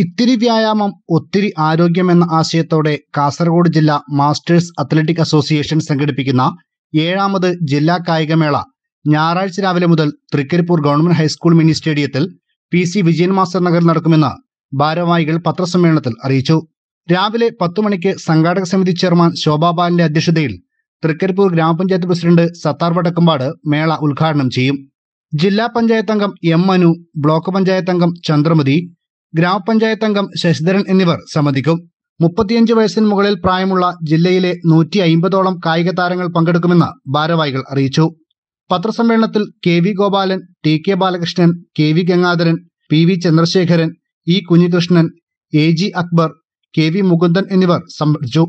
ഇത്തിരി വ്യായാമം ഒത്തിരി ആരോഗ്യം എന്ന ആശയത്തോടെ കാസർഗോഡ് ജില്ലാ മാസ്റ്റേഴ്സ് അത്ലറ്റിക് അസോസിയേഷൻ സംഘടിപ്പിക്കുന്ന ഏഴാമത് ജില്ലാ കായികമേള ഞായറാഴ്ച രാവിലെ മുതൽ തൃക്കരിപ്പൂർ ഗവൺമെന്റ് ഹൈസ്കൂൾ മിനി സ്റ്റേഡിയത്തിൽ P C Vijayan master Nagar നടക്കുമെന്ന് ഭാരവാഹികൾ പത്രസമ്മേളനത്തിൽ അറിയിച്ചു രാവിലെ പത്തു മണിക്ക് സംഘാടക സമിതി ചെയർമാൻ ശോഭാ ബാലിന്റെ അധ്യക്ഷതയിൽ തൃക്കരിപ്പൂർ ഗ്രാമപഞ്ചായത്ത് പ്രസിഡന്റ് സത്താർ വടക്കമ്പാട് മേള ഉദ്ഘാടനം ചെയ്യും ജില്ലാ പഞ്ചായത്ത് അംഗം എം മനു ബ്ലോക്ക് പഞ്ചായത്ത് അംഗം ചന്ദ്രമതി ഗ്രാമപഞ്ചായത്ത് അംഗം ശശിധരൻ എന്നിവർ സംബന്ധിക്കും മുപ്പത്തിയഞ്ച് വയസ്സിന് മുകളിൽ പ്രായമുള്ള ജില്ലയിലെ നൂറ്റി അയിമ്പതോളം കായിക താരങ്ങൾ പങ്കെടുക്കുമെന്ന് ഭാരവാഹികൾ അറിയിച്ചു പത്രസമ്മേളനത്തിൽ K V Gopalan T K Balakrishnan K V Gangadharan P V Chandrasekharan E Kunhikrishnan A G Akbar K V Mukundan എന്നിവർ സംബന്ധിച്ചു